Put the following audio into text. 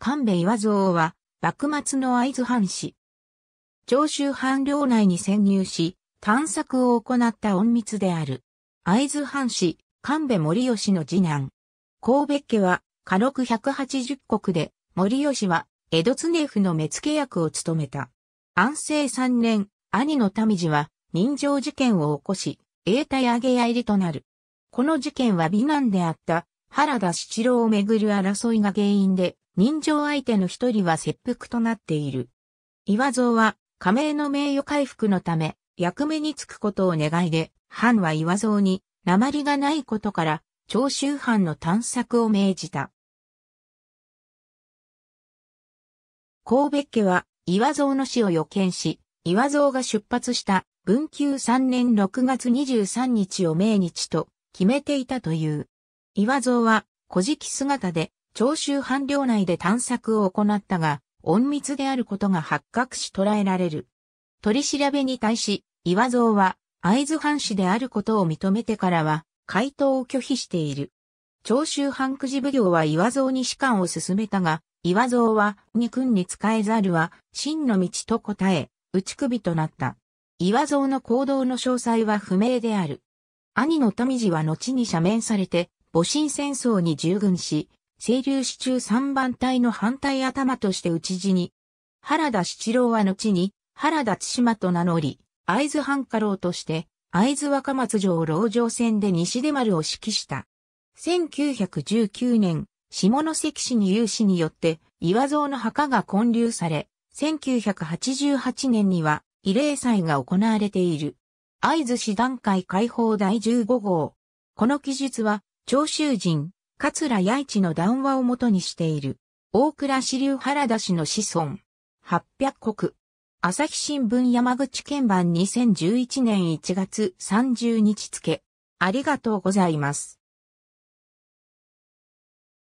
神戸岩蔵は、幕末の会津藩士。長州藩領内に潜入し、探索を行った隠密である。会津藩士、神戸森吉の次男。神戸家は、家禄180国で、森吉は、江戸常府の目付役を務めた。安政三年、兄の民次は、人情事件を起こし、永代上げ屋入りとなる。この事件は美男であった、原田七郎をめぐる争いが原因で、人情相手の一人は切腹となっている。岩蔵は、加盟の名誉回復のため、役目に就くことを願いで、藩は岩蔵に、鉛がないことから、長州藩の探索を命じた。神戸家は、岩蔵の死を予見し、岩蔵が出発した文久3年6月23日を命日と決めていたという。岩蔵は、古事記姿で長州藩領内で探索を行ったが、隠密であることが発覚し捉えられる。取り調べに対し、岩蔵は、会津藩士であることを認めてからは、回答を拒否している。長州藩くじ奉行は岩蔵に士官を進めたが、岩蔵は、二君に使えざるは、真の道と答え、打ち首となった。岩蔵の行動の詳細は不明である。兄の富次は後に赦免されて、戊辰戦争に従軍し、清流市中三番隊の反対頭として討ち死に。原田七郎は後に原田津島と名乗り、会津半家老として会津若松城牢城戦で西出丸を指揮した。1919年、下関市に有志によって岩蔵の墓が建立され、1988年には慰霊祭が行われている。会津市段階解放第15号。この記述は、長州人、桂八一の談話をもとにしている。大倉支流原田氏の子孫。800国。朝日新聞山口県版2011年1月30日付。ありがとうございます。